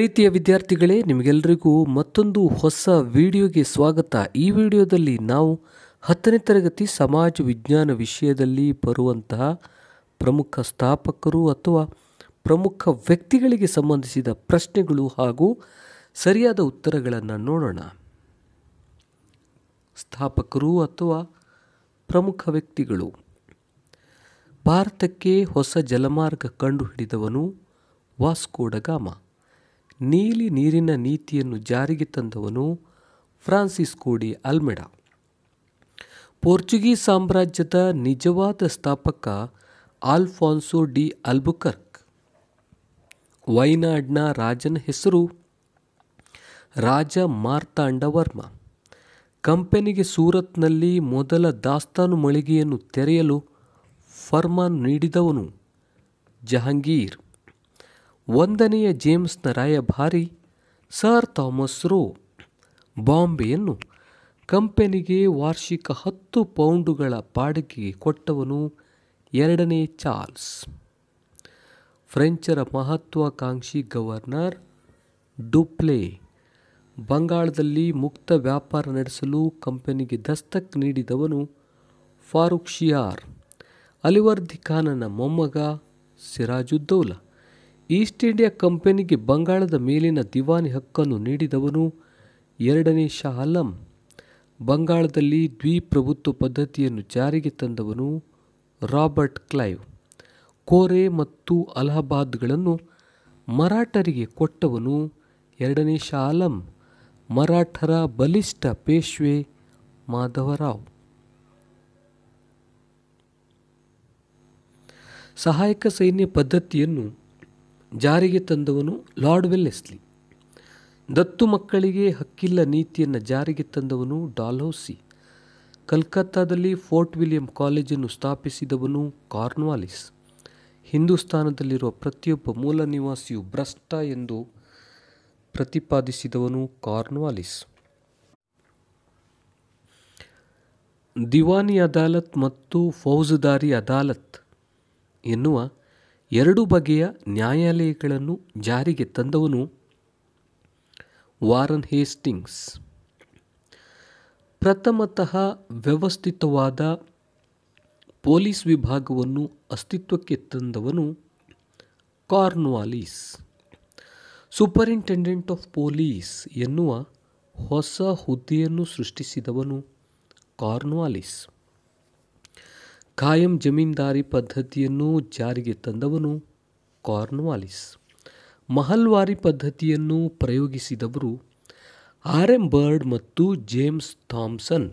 ಪ್ರೀತಿಯ ವಿದ್ಯಾರ್ಥಿಗಳೇ ನಿಮಗೆಲ್ಲರಿಗೂ ಮತ್ತೊಂದು ಹೊಸ ವಿಡಿಯೋಗೆ ಸ್ವಾಗತ ಈ ವಿಡಿಯೋದಲ್ಲಿ ನಾವು ಹತ್ತನೇ ತರಗತಿ ಸಮಾಜ ವಿಜ್ಞಾನ ವಿಷಯದಲ್ಲಿ ಬರುವಂತಹ ಪ್ರಮುಖ ಸ್ಥಾಪಕರು ಅಥವಾ ಪ್ರಮುಖ ವ್ಯಕ್ತಿಗಳಿಗೆ ಸಂಬಂಧಿಸಿದ ಪ್ರಶ್ನೆಗಳು ಹಾಗೂ ಸರಿಯಾದ ಉತ್ತರಗಳನ್ನು ನೋಡೋಣ ಸ್ಥಾಪಕರು ಅಥವಾ ಪ್ರಮುಖ ವ್ಯಕ್ತಿಗಳು ಭಾರತಕ್ಕೆ ಹೊಸ ಜಲಮಾರ್ಗ ಕಂಡುಹಿಡಿದವನು ವಾಸ್ಕೋಡಗಾಮ ನೀಲಿ ನೀರಿನ ನೀತಿಯನ್ನು ಜಾರಿಗೆ ತಂದವನು ಫ್ರಾನ್ಸಿಸ್ಕೋ ಡಿ ಅಲ್ಮೆಡಾ ಪೋರ್ಚುಗೀಸ್ ಸಾಮ್ರಾಜ್ಯದ ನಿಜವಾದ ಸ್ಥಾಪಕ ಆಲ್ಫಾನ್ಸೋ ಡಿ ಅಲ್ಬುಕರ್ಕ್ ವೈನಾಡ್ನ ರಾಜನ ಹೆಸರು ರಾಜ ಮಾರ್ತಾಂಡವರ್ಮ ಕಂಪನಿಗೆ ಸೂರತ್ನಲ್ಲಿ ಮೊದಲ ದಾಸ್ತಾನು ಮಳಿಗೆಯನ್ನು ತೆರೆಯಲು ಫರ್ಮಾನ್ ನೀಡಿದವನು ಜಹಾಂಗೀರ್ ಒಂದನೆಯ ಜೇಮ್ಸ್ನ ರಾಯಭಾರಿ ಸರ್ ಥಾಮಸ್ ರೋ ಬಾಂಬೆಯನ್ನು ಕಂಪನಿಗೆ ವಾರ್ಷಿಕ ಹತ್ತು ಪೌಂಡುಗಳ ಬಾಡಿಗೆಗೆ ಕೊಟ್ಟವನು ಎರಡನೇ ಚಾರ್ಲ್ಸ್ ಫ್ರೆಂಚರ ಮಹತ್ವಾಕಾಂಕ್ಷಿ ಗವರ್ನರ್ ಡುಪ್ಲೆ ಬಂಗಾಳದಲ್ಲಿ ಮುಕ್ತ ವ್ಯಾಪಾರ ನಡೆಸಲು ಕಂಪನಿಗೆ ದಸ್ತಕ್ ನೀಡಿದವನು ಫಾರೂಕ್ ಶಿಯಾರ್ ಅಲಿವರ್ದಿ ಖಾನನ ಮೊಮ್ಮಗ ಸಿರಾಜುದ್ದೌಲಾ ಈಸ್ಟ್ ಇಂಡಿಯಾ ಕಂಪನಿಗೆ ಬಂಗಾಳದ ಮೇಲಿನ ದಿವಾನಿ ಹಕ್ಕನ್ನು ನೀಡಿದವನು ಎರಡನೇ ಶಾ ಆಲಂ ಬಂಗಾಳದಲ್ಲಿ ದ್ವಿಪ್ರಭುತ್ವ ಪದ್ಧತಿಯನ್ನು ಜಾರಿಗೆ ತಂದವನು ರಾಬರ್ಟ್ ಕ್ಲೈವ್ ಕೋರೆ ಮತ್ತು ಅಲಹಾಬಾದ್ಗಳನ್ನು ಮರಾಠರಿಗೆ ಕೊಟ್ಟವನು ಎರಡನೇ ಶಾ ಆಲಂ ಮರಾಠರ ಬಲಿಷ್ಠ ಪೇಶ್ವೆ ಮಾಧವರಾವ್ ಸಹಾಯಕ ಸೈನ್ಯ ಪದ್ಧತಿಯನ್ನು ಜಾರಿಗೆ ತಂದವನು ಲಾರ್ಡ್ ವೆಲ್ಲೆಸ್ಲಿ ದತ್ತು ಮಕ್ಕಳಿಗೆ ಹಕ್ಕಿಲ್ಲ ನೀತಿಯನ್ನು ಜಾರಿಗೆ ತಂದವನು ಡಾಲ್ಹೌಸಿ ಕಲ್ಕತ್ತಾದಲ್ಲಿ ಫೋರ್ಟ್ ವಿಲಿಯಂ ಕಾಲೇಜನ್ನು ಸ್ಥಾಪಿಸಿದವನು ಕಾರ್ನ್ವಾಲಿಸ್ ಹಿಂದೂಸ್ತಾನದಲ್ಲಿರುವ ಪ್ರತಿಯೊಬ್ಬ ಮೂಲ ನಿವಾಸಿಯು ಭ್ರಷ್ಟ ಎಂದು ಪ್ರತಿಪಾದಿಸಿದವನು ಕಾರ್ನ್ವಾಲಿಸ್ ದಿವಾನಿ ಅದಾಲತ್ ಮತ್ತು ಫೌಜದಾರಿ ಅದಾಲತ್ ಎನ್ನುವ ಎರಡು ಬಗೆಯ ನ್ಯಾಯಾಲಯಗಳನ್ನು ಜಾರಿಗೆ ತಂದವನು ವಾರನ್ ಹೇಸ್ಟಿಂಗ್ಸ್ ಪ್ರಥಮತಃ ವ್ಯವಸ್ಥಿತವಾದ ಪೊಲೀಸ್ ವಿಭಾಗವನ್ನು ಅಸ್ತಿತ್ವಕ್ಕೆ ತಂದವನು ಕಾರ್ನ್ವಾಲಿಸ್ ಸೂಪರಿಂಟೆಂಡೆಂಟ್ ಆಫ್ ಪೊಲೀಸ್ ಎನ್ನುವ ಹೊಸ ಹುದ್ದೆಯನ್ನು ಸೃಷ್ಟಿಸಿದವನು ಕಾರ್ನ್ವಾಲಿಸ್ ಕಾಯಂ ಜಮೀನ್ದಾರಿ ಪದ್ಧತಿಯನ್ನು ಜಾರಿಗೆ ತಂದವನು ಕಾರ್ನ್ವಾಲಿಸ್ ಮಹಲ್ವಾರಿ ಪದ್ಧತಿಯನ್ನು ಪ್ರಯೋಗಿಸಿದವರು ಆರ್ ಎಂ ಬರ್ಡ್ ಮತ್ತು ಜೇಮ್ಸ್ ಥಾಮ್ಸನ್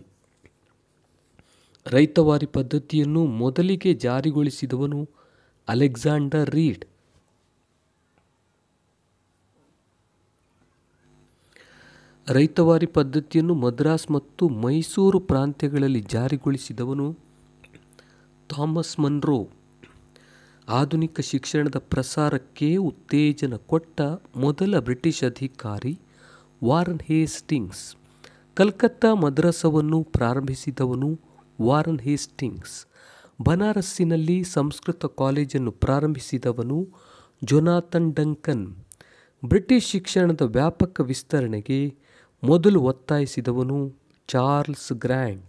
ರೈತವಾರಿ ಪದ್ಧತಿಯನ್ನು ಮೊದಲಿಗೆ ಜಾರಿಗೊಳಿಸಿದವನು ಅಲೆಕ್ಸಾಂಡರ್ ರೀಡ್ ರೈತವಾರಿ ಪದ್ಧತಿಯನ್ನು ಮದ್ರಾಸ್ ಮತ್ತು ಮೈಸೂರು ಪ್ರಾಂತ್ಯಗಳಲ್ಲಿ ಜಾರಿಗೊಳಿಸಿದವನು ಥಾಮಸ್ ಮನ್ರೋ ಆಧುನಿಕ ಶಿಕ್ಷಣದ ಪ್ರಸಾರಕ್ಕೆ ಉತ್ತೇಜನ ಕೊಟ್ಟ ಮೊದಲ ಬ್ರಿಟಿಷ್ ಅಧಿಕಾರಿ ವಾರನ್ ಹೇಸ್ಟಿಂಗ್ಸ್ ಕಲ್ಕತ್ತಾ ಮದ್ರಸವನ್ನು ಪ್ರಾರಂಭಿಸಿದವನು ವಾರನ್ ಹೇಸ್ಟಿಂಗ್ಸ್ ಬನಾರಸ್ಸಿನಲ್ಲಿ ಸಂಸ್ಕೃತ ಕಾಲೇಜನ್ನು ಪ್ರಾರಂಭಿಸಿದವನು ಜೊನಾಥನ್ ಡಂಕನ್ ಬ್ರಿಟಿಷ್ ಶಿಕ್ಷಣದ ವ್ಯಾಪಕ ವಿಸ್ತರಣೆಗೆ ಮೊದಲು ಒತ್ತಾಯಿಸಿದವನು ಚಾರ್ಲ್ಸ್ ಗ್ರ್ಯಾಂಡ್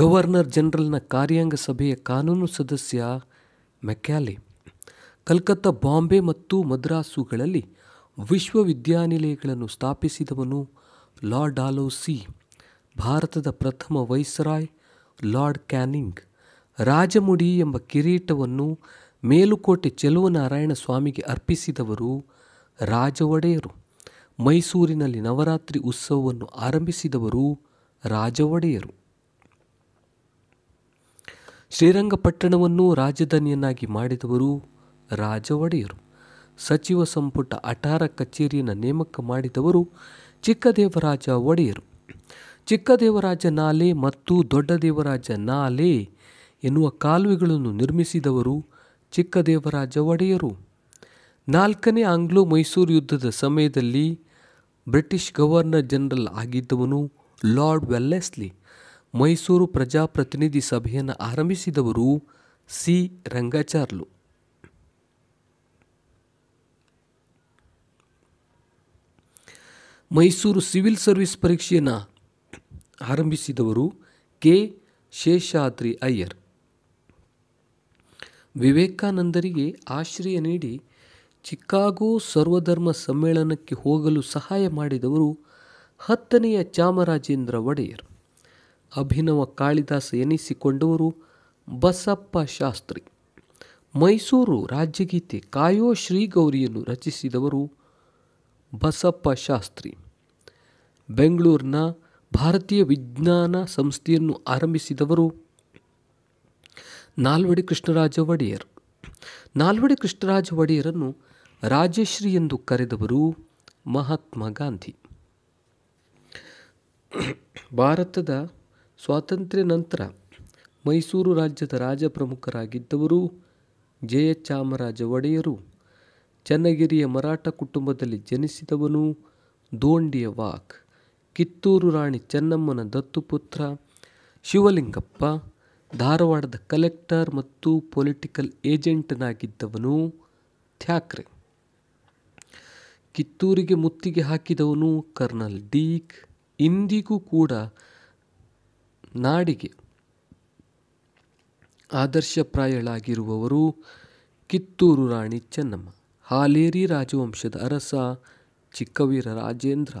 ಗವರ್ನರ್ ಜನರಲ್ನ ಕಾರ್ಯಾಂಗ ಸಭೆಯ ಕಾನೂನು ಸದಸ್ಯ ಮೆಕ್ಯಾಲೆ ಕಲ್ಕತ್ತಾ ಬಾಂಬೆ ಮತ್ತು ಮದ್ರಾಸುಗಳಲ್ಲಿ ವಿಶ್ವವಿದ್ಯಾನಿಲಯಗಳನ್ನು ಸ್ಥಾಪಿಸಿದವನು ಲಾರ್ಡ್ ಆಲೋಸಿ ಭಾರತದ ಪ್ರಥಮ ವೈಸರಾಯ್ ಲಾರ್ಡ್ ಕ್ಯಾನಿಂಗ್ ರಾಜಮುಡಿ ಎಂಬ ಕಿರೀಟವನ್ನು ಮೇಲುಕೋಟೆ ಚೆಲುವನಾರಾಯಣ ಸ್ವಾಮಿಗೆ ಅರ್ಪಿಸಿದವರು ರಾಜ ಒಡೆಯರು ಮೈಸೂರಿನಲ್ಲಿ ನವರಾತ್ರಿ ಉತ್ಸವವನ್ನು ಆರಂಭಿಸಿದವರು ರಾಜ ಒಡೆಯರು ಶ್ರೀರಂಗಪಟ್ಟಣವನ್ನು ರಾಜಧಾನಿಯನ್ನಾಗಿ ಮಾಡಿದವರು ರಾಜ ಒಡೆಯರು ಸಚಿವ ಸಂಪುಟ ಅಠಾರ ಕಚೇರಿಯನ್ನು ನೇಮಕ ಮಾಡಿದವರು ಚಿಕ್ಕದೇವರಾಜ ಒಡೆಯರು ಚಿಕ್ಕದೇವರಾಜ ನಾಲೆ ಮತ್ತು ದೊಡ್ಡದೇವರಾಜ ನಾಲೆ ಎನ್ನುವ ಕಾಲುವೆಗಳನ್ನು ನಿರ್ಮಿಸಿದವರು ಚಿಕ್ಕದೇವರಾಜ ಒಡೆಯರು ನಾಲ್ಕನೇ ಆಂಗ್ಲೋ ಮೈಸೂರು ಯುದ್ಧದ ಸಮಯದಲ್ಲಿ ಬ್ರಿಟಿಷ್ ಗವರ್ನರ್ ಜನರಲ್ ಆಗಿದ್ದವನು ಲಾರ್ಡ್ ವೆಲ್ಲೆಸ್ಲಿ ಮೈಸೂರು ಪ್ರಜಾಪ್ರತಿನಿಧಿ ಸಭೆಯನ್ನು ಆರಂಭಿಸಿದವರು C Rangacharlu Mysore civil service ಪರೀಕ್ಷೆಯನ್ನು ಆರಂಭಿಸಿದವರು ಕೆ ಶೇಷಾದ್ರಿ ಅಯ್ಯರ್ ವಿವೇಕಾನಂದರಿಗೆ ಆಶ್ರಯ ನೀಡಿ ಚಿಕಾಗೋ ಸರ್ವಧರ್ಮ ಸಮ್ಮೇಳನಕ್ಕೆ ಹೋಗಲು ಸಹಾಯ ಮಾಡಿದವರು ಹತ್ತನೆಯ ಚಾಮರಾಜೇಂದ್ರ ಒಡೆಯರ್ ಅಭಿನವ ಕಾಳಿದಾಸ ಎನಿಸಿಕೊಂಡವರು ಬಸಪ್ಪ ಶಾಸ್ತ್ರಿ ಮೈಸೂರು ರಾಜ್ಯಗೀತೆ ಕಾಯೋ ಶ್ರೀಗೌರಿಯನ್ನು ರಚಿಸಿದವರು ಬಸಪ್ಪ ಶಾಸ್ತ್ರಿ ಬೆಂಗಳೂರಿನ ಭಾರತೀಯ ವಿಜ್ಞಾನ ಸಂಸ್ಥೆಯನ್ನು ಆರಂಭಿಸಿದವರು ನಾಲ್ವಡಿ ಕೃಷ್ಣರಾಜ ಒಡೆಯರ್ ನಾಲ್ವಡಿ ಕೃಷ್ಣರಾಜ ಒಡೆಯರನ್ನು ರಾಜಶ್ರೀ ಎಂದು ಕರೆದವರು ಮಹಾತ್ಮ ಗಾಂಧಿ ಭಾರತದ ಸ್ವಾತಂತ್ರ್ಯ ನಂತರ ಮೈಸೂರು ರಾಜ್ಯದ ರಾಜಪ್ರಮುಖರಾಗಿದ್ದವರು ಜಯಚಾಮರಾಜ ಚಾಮರಾಜ ಒಡೆಯರು ಚನ್ನಗಿರಿಯ ಮರಾಠ ಕುಟುಂಬದಲ್ಲಿ ಜನಿಸಿದವನು ದೋಂಡಿಯ ವಾಕ್ ಕಿತ್ತೂರು ರಾಣಿ ಚೆನ್ನಮ್ಮನ ದತ್ತುಪುತ್ರ ಶಿವಲಿಂಗಪ್ಪ ಧಾರವಾಡದ ಕಲೆಕ್ಟರ್ ಮತ್ತು ಪೊಲಿಟಿಕಲ್ ಏಜೆಂಟನಾಗಿದ್ದವನು ಥ್ಯಾಕ್ರೆ ಕಿತ್ತೂರಿಗೆ ಮುತ್ತಿಗೆ ಹಾಕಿದವನು ಕರ್ನಲ್ ಡೀಕ್ ಇಂದಿಗೂ ಕೂಡ ನಾಡಿಗೆ ಆದರ್ಶಪ್ರಾಯಳಾಗಿರುವವರು ಕಿತ್ತೂರು ರಾಣಿ ಚೆನ್ನಮ್ಮ ಹಾಲೇರಿ ರಾಜವಂಶದ ಅರಸ ಚಿಕ್ಕವೀರ ರಾಜೇಂದ್ರ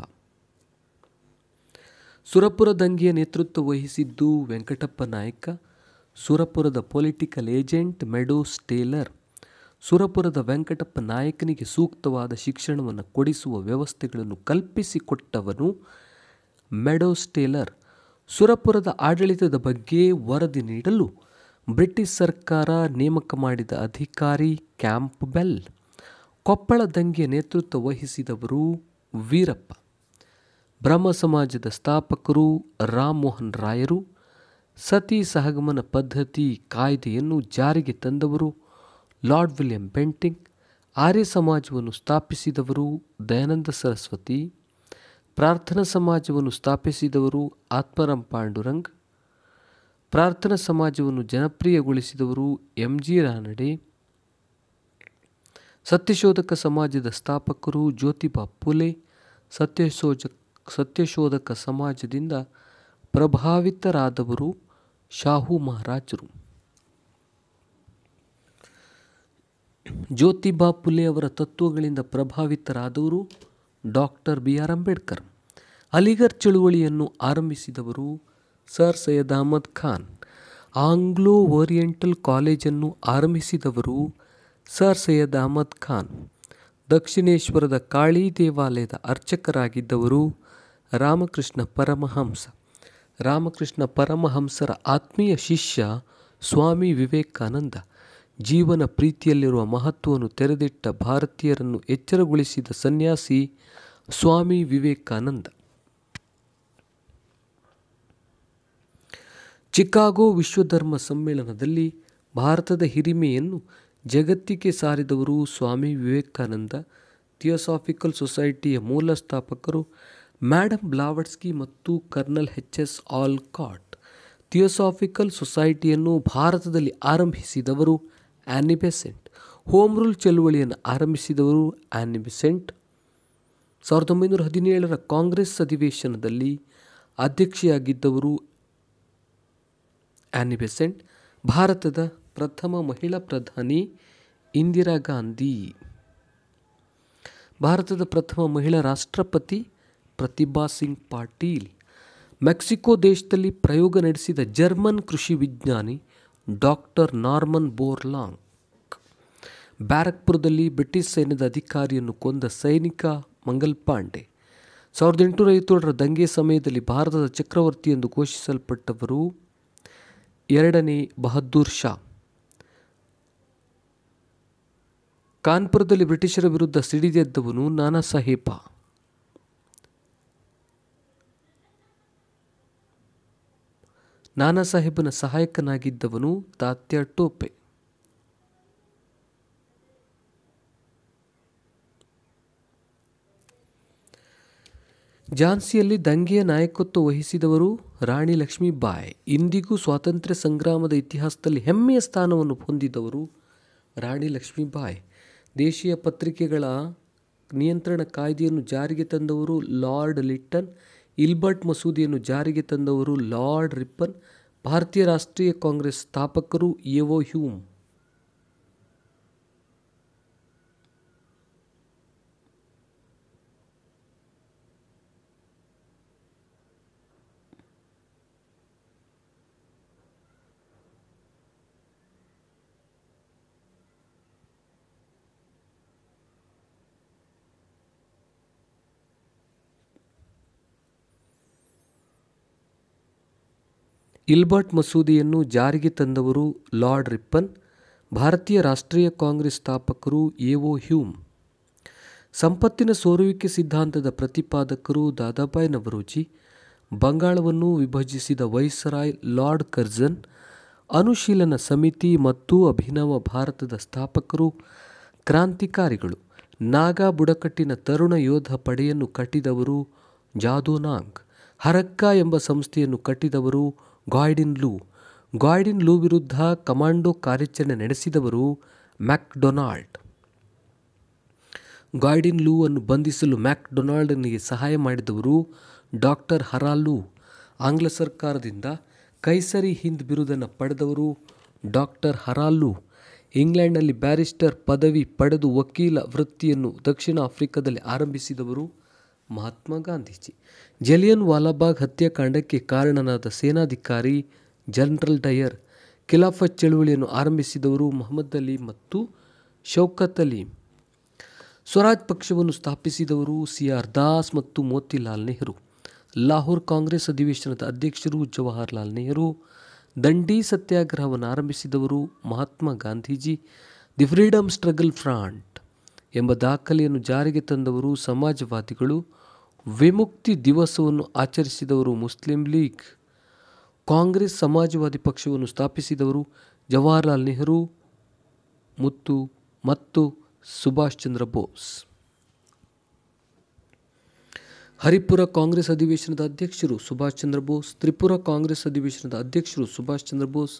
ಸುರಪುರ ದಂಗೆಯ ನೇತೃತ್ವ ವಹಿಸಿದ್ದು ವೆಂಕಟಪ್ಪ ನಾಯಕ ಸುರಪುರದ ಪೊಲಿಟಿಕಲ್ ಏಜೆಂಟ್ ಮೆಡೋಸ್ ಟೇಲರ್ ಸುರಪುರದ ವೆಂಕಟಪ್ಪ ನಾಯಕನಿಗೆ ಸೂಕ್ತವಾದ ಶಿಕ್ಷಣವನ್ನು ಕೊಡಿಸುವ ವ್ಯವಸ್ಥೆಗಳನ್ನು ಕಲ್ಪಿಸಿಕೊಟ್ಟವನು ಮೆಡೋಸ್ ಟೇಲರ್ ಸುರಪುರದ ಆಡಳಿತದ ಬಗ್ಗೆ ವರದಿ ನೀಡಲು ಬ್ರಿಟಿಷ್ ಸರ್ಕಾರ ನೇಮಕ ಮಾಡಿದ ಅಧಿಕಾರಿ ಕ್ಯಾಂಪ್ ಬೆಲ್ ಕೊಪ್ಪಳ ದಂಗೆ ನೇತೃತ್ವ ವಹಿಸಿದವರು ವೀರಪ್ಪ ಬ್ರಹ್ಮ ಸಮಾಜದ ಸ್ಥಾಪಕರು ರಾಮಮೋಹನ್ ರಾಯರು ಸತಿ ಸಹಗಮನ ಪದ್ಧತಿ ಕಾಯ್ದೆಯನ್ನು ಜಾರಿಗೆ ತಂದವರು ಲಾರ್ಡ್ ವಿಲಿಯಂ ಬೆಂಟಿಂಗ್ ಆರ್ಯ ಸಮಾಜವನ್ನು ಸ್ಥಾಪಿಸಿದವರು ದಯಾನಂದ ಸರಸ್ವತಿ ಪ್ರಾರ್ಥನಾ ಸಮಾಜವನ್ನು ಸ್ಥಾಪಿಸಿದವರು ಆತ್ಮರಾಮ್ ಪಾಂಡುರಂಗ್ ಪ್ರಾರ್ಥನಾ ಸಮಾಜವನ್ನು ಜನಪ್ರಿಯಗೊಳಿಸಿದವರು ಎಂ ಜಿ ರಾನಡೆ ಸತ್ಯಶೋಧಕ ಸಮಾಜದ ಸ್ಥಾಪಕರು ಜ್ಯೋತಿಬಾ ಪುಲೆ ಸತ್ಯಶೋಧ ಸತ್ಯಶೋಧಕ ಸಮಾಜದಿಂದ ಪ್ರಭಾವಿತರಾದವರು ಶಾಹು ಮಹಾರಾಜರು ಜ್ಯೋತಿಬಾ ಪುಲೆ ಅವರ ತತ್ವಗಳಿಂದ ಪ್ರಭಾವಿತರಾದವರು doctor B R Ambedkar Aligarh ಚಳುವಳಿಯನ್ನು ಆರಂಭಿಸಿದವರು sir Syed Ahmad Khan Anglo Oriental ಕಾಲೇಜನ್ನು ಆರಂಭಿಸಿದವರು ಸರ್ ಸೈಯದ್ ಅಹಮದ್ ಖಾನ್ ದಕ್ಷಿಣೇಶ್ವರದ ಕಾಳಿ ದೇವಾಲಯದ ಅರ್ಚಕರಾಗಿದ್ದವರು ರಾಮಕೃಷ್ಣ ಪರಮಹಂಸ ರಾಮಕೃಷ್ಣ ಪರಮಹಂಸರ ಆತ್ಮೀಯ ಶಿಷ್ಯ ಸ್ವಾಮಿ ವಿವೇಕಾನಂದ ಜೀವನ ಪ್ರೀತಿಯಲ್ಲಿರುವ ಮಹತ್ವವನ್ನು ತೆರೆದಿಟ್ಟ ಭಾರತೀಯರನ್ನು ಎಚ್ಚರಗೊಳಿಸಿದ ಸನ್ಯಾಸಿ ಸ್ವಾಮಿ ವಿವೇಕಾನಂದ ಚಿಕಾಗೋ ವಿಶ್ವಧರ್ಮ ಸಮ್ಮೇಳನದಲ್ಲಿ ಭಾರತದ ಹಿರಿಮೆಯನ್ನು ಜಗತ್ತಿಗೆ ಸಾರಿದವರು ಸ್ವಾಮಿ ವಿವೇಕಾನಂದ ಥಿಯೋಸಾಫಿಕಲ್ ಸೊಸೈಟಿಯ ಮೂಲ ಸ್ಥಾಪಕರು ಮ್ಯಾಡಮ್ ಬ್ಲಾವಟ್ಸ್ಕಿ ಮತ್ತು colonel H S Olcott Theosophical ಸೊಸೈಟಿಯನ್ನು ಭಾರತದಲ್ಲಿ ಆರಂಭಿಸಿದವರು ಆ್ಯನಿಬೆಸೆಂಟ್ ಹೋಮ್ ರೂಲ್ ಚಳುವಳಿಯನ್ನು ಆರಂಭಿಸಿದವರು ಆ್ಯನಿಬೆಸೆಂಟ್ ಸಾವಿರದ ಒಂಬೈನೂರ ಹದಿನೇಳರ ಕಾಂಗ್ರೆಸ್ ಅಧಿವೇಶನದಲ್ಲಿ ಅಧ್ಯಕ್ಷೆಯಾಗಿದ್ದವರು ಆ್ಯನಿಬೆಸೆಂಟ್ ಭಾರತದ ಪ್ರಥಮ ಮಹಿಳಾ ಪ್ರಧಾನಿ ಇಂದಿರಾ ಗಾಂಧಿ ಭಾರತದ ಪ್ರಥಮ ಮಹಿಳಾ ರಾಷ್ಟ್ರಪತಿ ಪ್ರತಿಭಾ ಸಿಂಗ್ ಪಾಟೀಲ್ ಮೆಕ್ಸಿಕೋ ದೇಶದಲ್ಲಿ ಪ್ರಯೋಗ ನಡೆಸಿದ ಜರ್ಮನ್ ಕೃಷಿ ವಿಜ್ಞಾನಿ ಡಾಕ್ಟರ್ ನಾರ್ಮನ್ ಬೋರ್ಲಾಂಗ್ ಬ್ಯಾರಕ್ಪುರದಲ್ಲಿ ಬ್ರಿಟಿಷ್ ಸೈನ್ಯದ ಅಧಿಕಾರಿಯನ್ನು ಕೊಂದ ಸೈನಿಕ ಮಂಗಲ್ ಪಾಂಡೆ ಸಾವಿರದ ಎಂಟುನೂರ ಐವತ್ತೇಳರ ದಂಗೆ ಸಮಯದಲ್ಲಿ ಭಾರತದ ಚಕ್ರವರ್ತಿ ಎಂದು ಘೋಷಿಸಲ್ಪಟ್ಟವರು ಎರಡನೇ ಬಹದ್ದೂರ್ ಶಾ ಕಾನ್ಪುರದಲ್ಲಿ ಬ್ರಿಟಿಷರ ವಿರುದ್ಧ ಸಿಡಿದೆದ್ದವನು ನಾನಾ ಸಾಹೇಬ ನಾನಾ ಸಾಹೇಬನ ಸಹಾಯಕನಾಗಿದ್ದವನು ತಾತ್ಯ ಟೋಪೆ ಝಾನ್ಸಿಯಲ್ಲಿ ದಂಗೆಯ ನಾಯಕತ್ವ ವಹಿಸಿದವರು ರಾಣಿ ಲಕ್ಷ್ಮೀಬಾಯಿ ಇಂದಿಗೂ ಸ್ವಾತಂತ್ರ್ಯ ಸಂಗ್ರಾಮದ ಇತಿಹಾಸದಲ್ಲಿ ಹೆಮ್ಮೆಯ ಸ್ಥಾನವನ್ನು ಹೊಂದಿದವರು ರಾಣಿ ಲಕ್ಷ್ಮೀಬಾಯಿ ದೇಶೀಯ ಪತ್ರಿಕೆಗಳ ನಿಯಂತ್ರಣ ಕಾಯ್ದೆಯನ್ನು ಜಾರಿಗೆ ತಂದವರು ಲಾರ್ಡ್ ಲಿಟ್ಟನ್ ಇಲ್ಬರ್ಟ್ ಮಸೂದೆಯನ್ನು ಜಾರಿಗೆ ತಂದವರು ಲಾರ್ಡ್ ರಿಪ್ಪನ್ ಭಾರತೀಯ ರಾಷ್ಟ್ರೀಯ ಕಾಂಗ್ರೆಸ್ ಸ್ಥಾಪಕರು ಎವೊ ಹ್ಯೂಮ್ ಇಲ್ಬರ್ಟ್ ಮಸೂದೆಯನ್ನು ಜಾರಿಗೆ ತಂದವರು ಲಾರ್ಡ್ ರಿಪ್ಪನ್ ಭಾರತೀಯ ರಾಷ್ಟ್ರೀಯ ಕಾಂಗ್ರೆಸ್ ಸ್ಥಾಪಕರು ಎಒ ಹ್ಯೂಮ್ ಸಂಪತ್ತಿನ ಸೋರುವಿಕೆ ಸಿದ್ಧಾಂತದ ಪ್ರತಿಪಾದಕರು ದಾದಾಬಾಯಿ ನವರೋಜಿ ಬಂಗಾಳವನ್ನು ವಿಭಜಿಸಿದ viceroy Lord Curzon Anushilan Samiti ಮತ್ತು ಅಭಿನವ ಭಾರತದ ಸ್ಥಾಪಕರು ಕ್ರಾಂತಿಕಾರಿಗಳು ನಾಗಾ ಬುಡಕಟ್ಟಿನ ತರುಣ ಯೋಧ ಪಡೆಯನ್ನು ಕಟ್ಟಿದವರು ಜಾದೋನಾಂಗ್ ಹರಕ್ಕ ಎಂಬ ಸಂಸ್ಥೆಯನ್ನು ಕಟ್ಟಿದವರು ಗಾಯ್ಡಿನ್ ಲೂ ಗಾಯ್ಡಿನ್ ಲೂ ವಿರುದ್ಧ ಕಮಾಂಡೋ ಕಾರ್ಯಾಚರಣೆ ನಡೆಸಿದವರು ಮ್ಯಾಕ್ಡೊನಾಲ್ಡ್ ಗಾಯ್ಡಿನ್ ಲೂ ಅನ್ನು ಬಂಧಿಸಲು ಮ್ಯಾಕ್ಡೊನಾಲ್ಡನಿಗೆ ಸಹಾಯ ಮಾಡಿದವರು ಡಾಕ್ಟರ್ ಹರಾಲು ಆಂಗ್ಲ ಸರ್ಕಾರದಿಂದ ಕೈಸರಿ ಹಿಂದ್ ಬಿರುದನ್ನು ಪಡೆದವರು ಡಾಕ್ಟರ್ ಹರಾಲು ಇಂಗ್ಲೆಂಡ್ನಲ್ಲಿ ಬ್ಯಾರಿಸ್ಟರ್ ಪದವಿ ಪಡೆದು ವಕೀಲ ವೃತ್ತಿಯನ್ನು ದಕ್ಷಿಣ ಆಫ್ರಿಕಾದಲ್ಲಿ ಆರಂಭಿಸಿದವರು ಮಹಾತ್ಮ ಗಾಂಧೀಜಿ ಜಲಿಯನ್ ವಾಲಾಬಾಗ್ ಹತ್ಯಾಕಾಂಡಕ್ಕೆ ಕಾರಣನಾದ ಸೇನಾಧಿಕಾರಿ ಜನರಲ್ ಡಯರ್ ಖಿಲಾಫತ್ ಚಳುವಳಿಯನ್ನು ಆರಂಭಿಸಿದವರು ಮೊಹಮ್ಮದ್ ಅಲಿ ಮತ್ತು ಶೌಕತ್ ಅಲಿ ಸ್ವರಾಜ್ ಪಕ್ಷವನ್ನು ಸ್ಥಾಪಿಸಿದವರು ಸಿ ಆರ್ ದಾಸ್ ಮತ್ತು ಮೋತಿಲಾಲ್ ನೆಹರು ಲಾಹೋರ್ ಕಾಂಗ್ರೆಸ್ ಅಧಿವೇಶನದ ಅಧ್ಯಕ್ಷರು ಜವಾಹರ್ಲಾಲ್ ನೆಹರು ದಂಡಿ ಸತ್ಯಾಗ್ರಹವನ್ನು ಆರಂಭಿಸಿದವರು Mahatma Gandhiji the freedom struggle front ಎಂಬ ದಾಖಲೆಯನ್ನು ಜಾರಿಗೆ ತಂದವರು ಸಮಾಜವಾದಿಗಳು ವಿಮುಕ್ತಿ ದಿವಸವನ್ನು ಆಚರಿಸಿದವರು ಮುಸ್ಲಿಂ ಲೀಗ್ ಕಾಂಗ್ರೆಸ್ ಸಮಾಜವಾದಿ ಪಕ್ಷವನ್ನು ಸ್ಥಾಪಿಸಿದವರು ಜವಾಹರ್ಲಾಲ್ ನೆಹರು ಮುತ್ತು ಮತ್ತು ಸುಭಾಷ್ ಚಂದ್ರ ಬೋಸ್ ಹರಿಪುರ ಕಾಂಗ್ರೆಸ್ ಅಧಿವೇಶನದ ಅಧ್ಯಕ್ಷರು ಸುಭಾಷ್ ಚಂದ್ರ ಬೋಸ್ ತ್ರಿಪುರ ಕಾಂಗ್ರೆಸ್ ಅಧಿವೇಶನದ ಅಧ್ಯಕ್ಷರು ಸುಭಾಷ್ ಚಂದ್ರ ಬೋಸ್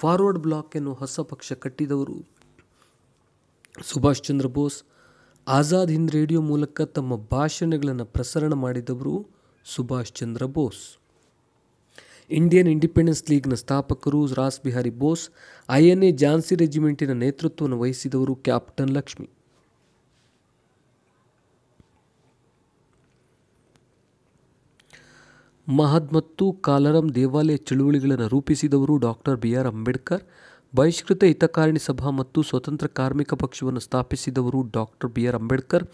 ಫಾರ್ವರ್ಡ್ ಬ್ಲಾಕ್ ಎನ್ನುವ ಹೊಸ ಪಕ್ಷ ಕಟ್ಟಿದವರು ಸುಭಾಷ್ ಚಂದ್ರ ಬೋಸ್ ಆಜಾದ್ ಹಿಂದ್ ರೇಡಿಯೋ ಮೂಲಕ ತಮ್ಮ ಭಾಷಣಗಳನ್ನು ಪ್ರಸರಣ ಮಾಡಿದವರು ಸುಭಾಷ್ ಚಂದ್ರ ಬೋಸ್ ಇಂಡಿಯನ್ ಇಂಡಿಪೆಂಡೆನ್ಸ್ ಲೀಗ್ನ ಸ್ಥಾಪಕರು Rash Behari Bose I N A Jhansi ರೆಜಿಮೆಂಟಿನ ನೇತೃತ್ವವನ್ನು ವಹಿಸಿದವರು ಕ್ಯಾಪ್ಟನ್ ಲಕ್ಷ್ಮಿ ಮಹದ್ ಮತ್ತು ಕಾಲರಂ ದೇವಾಲಯ ಚಳುವಳಿಗಳನ್ನು ರೂಪಿಸಿದವರು doctor B R Ambedkar Bahishkrit Hitakarini Sabha ಮತ್ತು ಸ್ವತಂತ್ರ ಕಾರ್ಮಿಕ ಪಕ್ಷವನ್ನು ಸ್ಥಾಪಿಸಿದವರು ಡಾಕ್ಟರ್ ಬಿ ಆರ್ ಅಂಬೇಡ್ಕರ್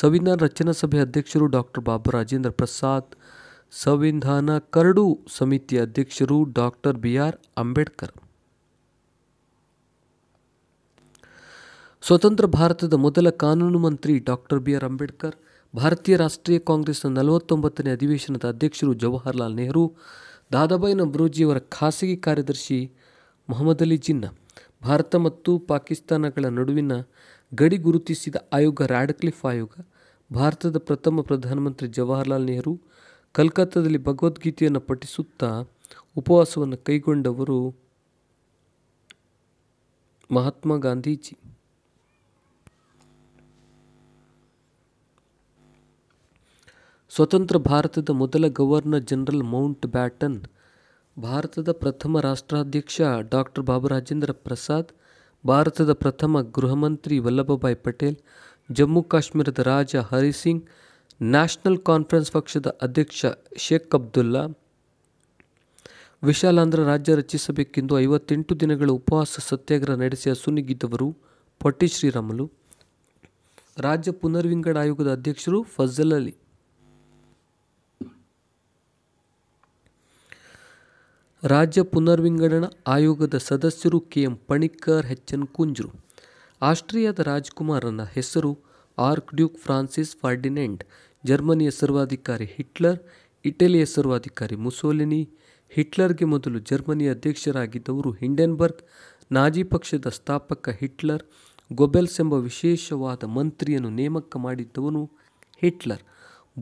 ಸಂವಿಧಾನ ರಚನಾ ಸಭೆ ಅಧ್ಯಕ್ಷರು ಡಾಕ್ಟರ್ ಬಾಬು ರಾಜೇಂದ್ರ ಪ್ರಸಾದ್ ಸಂವಿಧಾನ ಕರಡು ಸಮಿತಿಯ ಅಧ್ಯಕ್ಷರು ಡಾಕ್ಟರ್ ಬಿ ಆರ್ ಅಂಬೇಡ್ಕರ್ ಸ್ವತಂತ್ರ ಭಾರತದ ಮೊದಲ ಕಾನೂನು ಮಂತ್ರಿ ಡಾಕ್ಟರ್ ಬಿ ಆರ್ ಅಂಬೇಡ್ಕರ್ ಭಾರತೀಯ ರಾಷ್ಟ್ರೀಯ ಕಾಂಗ್ರೆಸ್ನ ನಲವತ್ತೊಂಬತ್ತನೇ ಅಧಿವೇಶನದ ಅಧ್ಯಕ್ಷರು ಜವಾಹರ್ಲಾಲ್ ನೆಹರು ದಾದಾಬಾಯಿ ಅವರ ಖಾಸಗಿ ಕಾರ್ಯದರ್ಶಿ ಮೊಹಮ್ಮದ್ ಅಲಿ ಜಿನ್ನಾ ಭಾರತ ಮತ್ತು ಪಾಕಿಸ್ತಾನಗಳ ನಡುವಿನ ಗಡಿ ಗುರುತಿಸಿದ ಆಯೋಗ ರಾಡ್ಕ್ಲಿಫ್ ಆಯೋಗ ಭಾರತದ ಪ್ರಥಮ ಪ್ರಧಾನಮಂತ್ರಿ ಜವಾಹರ್ಲಾಲ್ ನೆಹರು ಕಲ್ಕತ್ತಾದಲ್ಲಿ ಭಗವದ್ಗೀತೆಯನ್ನು ಪಠಿಸುತ್ತಾ ಉಪವಾಸವನ್ನು ಕೈಗೊಂಡವರು ಮಹಾತ್ಮ ಗಾಂಧೀಜಿ ಸ್ವತಂತ್ರ ಭಾರತದ ಮೊದಲ ಗವರ್ನರ್ ಜನರಲ್ ಮೌಂಟ್ ಬ್ಯಾಟನ್ ಭಾರತದ ಪ್ರಥಮ ರಾಷ್ಟ್ರಾಧ್ಯಕ್ಷ ಡಾಕ್ಟರ್ ಬಾಬು ರಾಜೇಂದ್ರ ಪ್ರಸಾದ್ ಭಾರತದ ಪ್ರಥಮ ಗೃಹಮಂತ್ರಿ ವಲ್ಲಭಭಾಯ್ ಪಟೇಲ್ ಜಮ್ಮು ಕಾಶ್ಮೀರದ ರಾಜ ಹರಿಸಿಂಗ್ ನ್ಯಾಷನಲ್ ಕಾನ್ಫರೆನ್ಸ್ ಪಕ್ಷದ ಅಧ್ಯಕ್ಷ ಶೇಖ್ ಅಬ್ದುಲ್ಲಾ ವಿಶಾಲಾಂಧ್ರ ರಾಜ್ಯ ರಚಿಸಬೇಕೆಂದು ಐವತ್ತೆಂಟು ದಿನಗಳ ಉಪವಾಸ ಸತ್ಯಾಗ್ರಹ ನಡೆಸಿದ ಸುನಿಗಿದ್ದವರು ಪೊಟ್ಟಿ ಶ್ರೀರಾಮುಲು ರಾಜ್ಯ ಪುನರ್ವಿಂಗಡ ಆಯೋಗದ ಅಧ್ಯಕ್ಷರು ಫಜಲ್ ಅಲಿ ರಾಜ್ಯ ಪುನರ್ವಿಂಗಡಣಾ ಆಯೋಗದ ಸದಸ್ಯರು K M Panikkar H N Kunzru ಆಸ್ಟ್ರಿಯಾದ ರಾಜ್ಕುಮಾರನ ಹೆಸರು ಆರ್ಕ್ ಡ್ಯೂಕ್ ಫ್ರಾನ್ಸಿಸ್ ಫಾರ್ಡಿನೆಂಟ್ ಜರ್ಮನಿಯ ಸರ್ವಾಧಿಕಾರಿ ಹಿಟ್ಲರ್ ಇಟಲಿಯ ಸರ್ವಾಧಿಕಾರಿ ಮುಸೋಲಿನಿ ಹಿಟ್ಲರ್ಗೆ ಮೊದಲು ಜರ್ಮನಿಯ ಅಧ್ಯಕ್ಷರಾಗಿದ್ದವರು ಹಿಂಡೆನ್ಬರ್ಗ್ ನಾಜಿ ಪಕ್ಷದ ಸ್ಥಾಪಕ ಹಿಟ್ಲರ್ ಗೊಬೆಲ್ಸ್ ಎಂಬ ವಿಶೇಷವಾದ ಮಂತ್ರಿಯನ್ನು ನೇಮಕ ಮಾಡಿದ್ದವನು ಹಿಟ್ಲರ್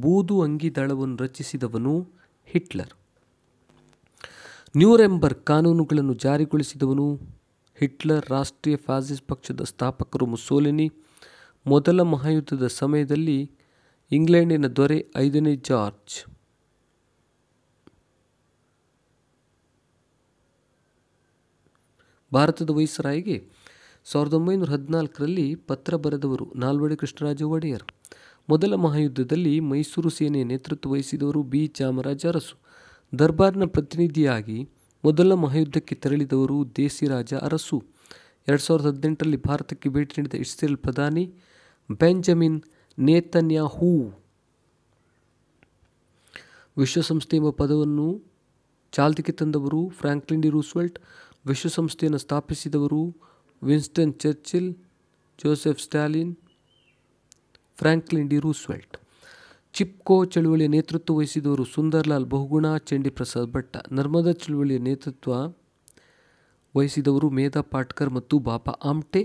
ಬೂದು ಅಂಗಿ ದಳವನ್ನು ರಚಿಸಿದವನು ಹಿಟ್ಲರ್ ನ್ಯೂರೆಂಬರ್ಗ್ ಕಾನೂನುಗಳನ್ನು ಜಾರಿಗೊಳಿಸಿದವನು ಹಿಟ್ಲರ್ ರಾಷ್ಟ್ರೀಯ ಫಾಸಿಸ್ ಪಕ್ಷದ ಸ್ಥಾಪಕರು ಮುಸೋಲಿನಿ ಮೊದಲ ಮಹಾಯುದ್ಧದ ಸಮಯದಲ್ಲಿ ಇಂಗ್ಲೆಂಡಿನ ದೊರೆ ಐದನೇ ಜಾರ್ಜ್ ಭಾರತದ ವಯಸ್ಸರಾಯಿಗೆ ಸಾವಿರದ ಒಂಬೈನೂರ ಹದಿನಾಲ್ಕರಲ್ಲಿ ಪತ್ರ ಬರೆದವರು ನಾಲ್ವಡಿ ಕೃಷ್ಣರಾಜ ಒಡೆಯರ್ ಮೊದಲ ಮಹಾಯುದ್ಧದಲ್ಲಿ ಮೈಸೂರು ಸೇನೆಯ ನೇತೃತ್ವ ವಹಿಸಿದವರು ಬಿ ಚಾಮರಾಜ ಅರಸು ದರ್ಬಾರ್ನ ಪ್ರತಿನಿಧಿಯಾಗಿ ಮೊದಲ ಮಹಾಯುದ್ಧಕ್ಕೆ ತೆರಳಿದವರು ದೇಸಿ ರಾಜ ಅರಸು ಎರಡು ಸಾವಿರದ ಹದಿನೆಂಟರಲ್ಲಿ ಭಾರತಕ್ಕೆ ಭೇಟಿ ನೀಡಿದ ಇಸ್ರೇಲ್ ಪ್ರಧಾನಿ ಬೆಂಜಮಿನ್ ನೇತನ್ಯಾಹೂ ವಿಶ್ವಸಂಸ್ಥೆ ಎಂಬ ಪದವನ್ನು ಚಾಲ್ತಿಗೆ ತಂದವರು ಫ್ರಾಂಕ್ಲಿನ್ ಡಿ ರೂಸ್ವೆಲ್ಟ್ ವಿಶ್ವಸಂಸ್ಥೆಯನ್ನು ಸ್ಥಾಪಿಸಿದವರು Winston Churchill Joseph Stalin Franklin D Roosevelt Chipko ಚಳುವಳಿಯ ನೇತೃತ್ವ ವಹಿಸಿದವರು ಸುಂದರ್ಲಾಲ್ ಬಹುಗುಣ ಚಂಡಿಪ್ರಸಾದ್ ಪ್ರಸಾದ್ ಭಟ್ಟ ನರ್ಮದಾ ಚಳುವಳಿಯ ನೇತೃತ್ವ ವಹಿಸಿದವರು ಮೇಧಾ ಪಾಟ್ಕರ್ ಮತ್ತು ಬಾಬಾ ಆಮ್ಟೆ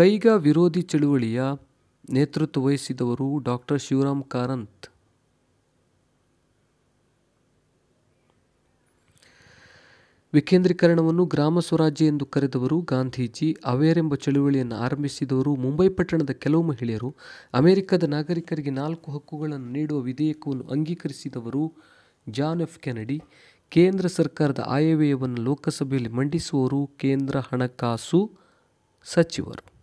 ಕೈಗಾ ವಿರೋಧಿ ಚಳುವಳಿಯ ನೇತೃತ್ವ ವಹಿಸಿದವರು ಡಾಕ್ಟರ್ ಶಿವರಾಮ್ ಕಾರಂತ್ ವಿಕೇಂದ್ರೀಕರಣವನ್ನು ಗ್ರಾಮ ಸ್ವರಾಜ್ಯ ಎಂದು ಕರೆದವರು ಗಾಂಧೀಜಿ ಅವೇರೆಂಬ ಚಳುವಳಿಯನ್ನು ಆರಂಭಿಸಿದವರು ಮುಂಬೈ ಪಟ್ಟಣದ ಕೆಲವು ಮಹಿಳೆಯರು ಅಮೆರಿಕದ ನಾಗರಿಕರಿಗೆ ನಾಲ್ಕು ಹಕ್ಕುಗಳನ್ನು ನೀಡುವ ವಿಧೇಯಕವನ್ನು ಅಂಗೀಕರಿಸಿದವರು ಜಾನ್ ಎಫ್ ಕೆನಡಿ ಕೇಂದ್ರ ಸರ್ಕಾರದ ಆಯವ್ಯಯವನ್ನು ಲೋಕಸಭೆಯಲ್ಲಿ ಮಂಡಿಸುವವರು ಕೇಂದ್ರ ಹಣಕಾಸು ಸಚಿವರು